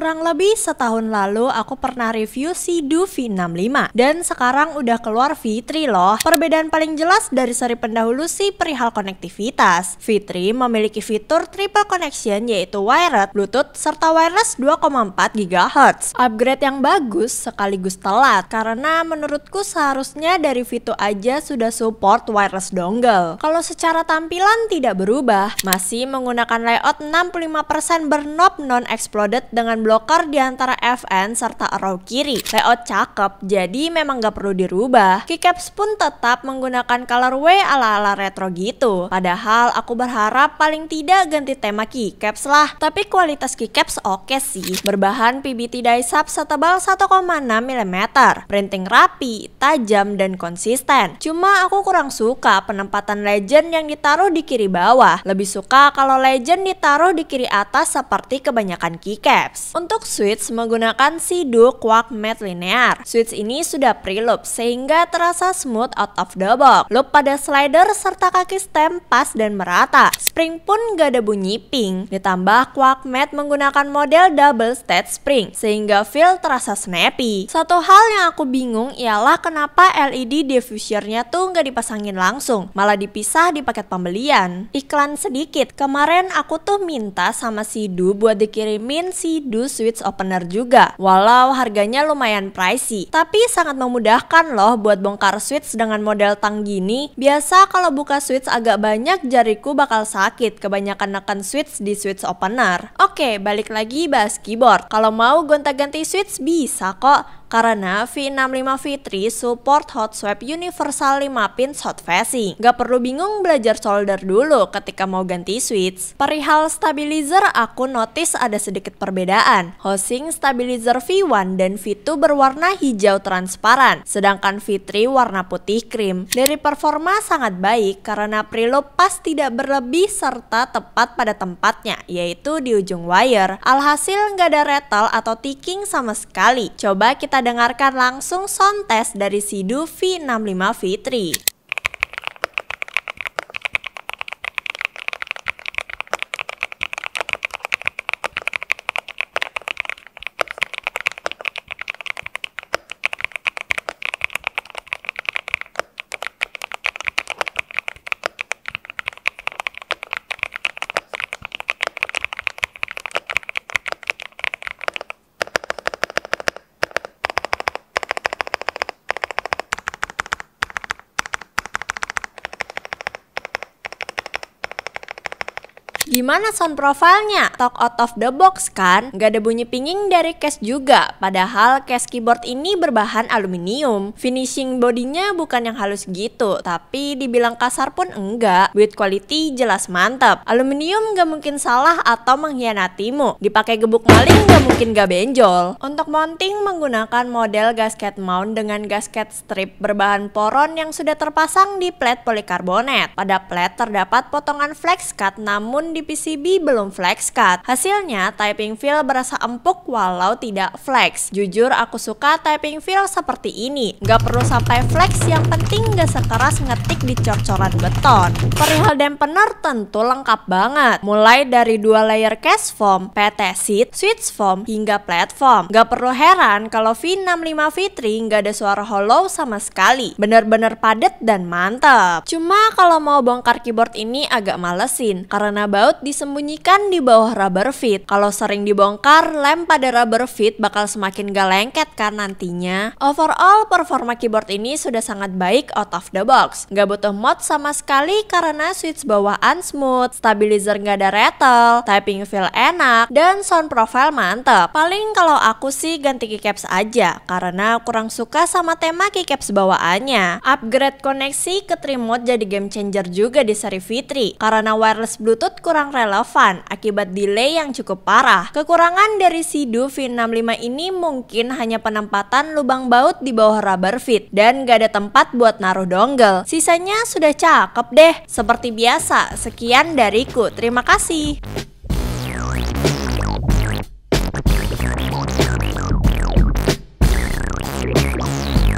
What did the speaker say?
kurang lebih setahun lalu aku pernah review si V65 dan sekarang udah keluar V3 loh. Perbedaan paling jelas dari seri pendahulu si perihal konektivitas. V3 memiliki fitur triple connection yaitu wired, bluetooth, serta wireless 2,4 GHz. Upgrade yang bagus sekaligus telat karena menurutku seharusnya dari V2 aja sudah support wireless dongle. Kalau secara tampilan tidak berubah, masih menggunakan layout 65% bernob non-exploded dengan blocker di antara FN serta arrow kiri. Layout cakep, jadi memang gak perlu dirubah. Keycaps pun tetap menggunakan colorway ala-ala retro gitu. Padahal aku berharap paling tidak ganti tema keycaps lah. Tapi kualitas keycaps oke sih. Berbahan PBT die sub setebal 1,6 mm. Printing rapi, tajam, dan konsisten. Cuma aku kurang suka penempatan legend yang ditaruh di kiri bawah. Lebih suka kalau legend ditaruh di kiri atas seperti kebanyakan keycaps. Untuk switch menggunakan sidu Quark Matte Linear. Switch ini sudah pre-loop sehingga terasa smooth out of the box. Loop pada slider serta kaki stem pas dan merata. Spring pun gak ada bunyi ping. Ditambah Quark Matte menggunakan model double state spring sehingga feel terasa snappy. Satu hal yang aku bingung ialah kenapa LED diffusernya tuh gak dipasangin langsung, malah dipisah di paket pembelian. Iklan sedikit, kemarin aku tuh minta sama Sidu buat dikirimin Sidu switch opener juga. Walau harganya lumayan pricey, tapi sangat memudahkan loh buat bongkar switch dengan model tang gini. Biasa kalau buka switch agak banyak jariku bakal sakit kebanyakan nekan switch di switch opener. Oke, balik lagi bahas keyboard. Kalau mau gonta-ganti switch bisa kok, karena V65 V3 support hot swap universal 5 pin hot facing. Gak perlu bingung belajar solder dulu ketika mau ganti switch. Perihal stabilizer aku notice ada sedikit perbedaan. Housing stabilizer V1 dan V2 berwarna hijau transparan, sedangkan V3 warna putih krim. Dari performa sangat baik karena preload pas tidak berlebih serta tepat pada tempatnya, yaitu di ujung wire. Alhasil nggak ada retal atau ticking sama sekali. Coba kita kita dengarkan langsung sound test dari Sidu V65 Fitri. Gimana sound profile Talk out of the box kan? Gak ada bunyi pinging dari case juga, padahal case keyboard ini berbahan aluminium. Finishing bodinya bukan yang halus gitu, tapi dibilang kasar pun enggak. Build quality jelas mantap. Aluminium gak mungkin salah atau mengkhianatimu. Dipakai gebuk maling gak mungkin gak benjol. Untuk mounting menggunakan model gasket mount dengan gasket strip berbahan poron yang sudah terpasang di plat polikarbonat. Pada plat terdapat potongan flex cut namun di di PCB belum flex cut. Hasilnya, typing feel berasa empuk walau tidak flex. Jujur aku suka typing feel seperti ini. Nggak perlu sampai flex, yang penting nggak sekeras ngetik di cor-coran beton. Perihal dampener tentu lengkap banget. Mulai dari dua layer cast foam, PT seat, switch foam, hingga platform. Nggak perlu heran kalau V65 V3 nggak ada suara hollow sama sekali. Bener-bener padat dan mantap. Cuma kalau mau bongkar keyboard ini agak malesin karena baut disembunyikan di bawah rubber feet. Kalau sering dibongkar, lem pada rubber feet bakal semakin gak lengket kan nantinya. Overall, performa keyboard ini sudah sangat baik out of the box. Gak butuh mod sama sekali karena switch bawaan smooth, stabilizer gak ada rattle, typing feel enak, dan sound profile mantep. Paling kalau aku sih ganti keycaps aja karena kurang suka sama tema keycaps bawaannya. Upgrade koneksi ke trim mode jadi game changer juga di seri Fitri karena wireless bluetooth kurang relevan akibat delay yang cukup parah. Kekurangan dari Sidu V65 ini mungkin hanya penempatan lubang baut di bawah rubber fit dan gak ada tempat buat naruh dongle. Sisanya sudah cakep deh. Seperti biasa, sekian dariku. Terima kasih.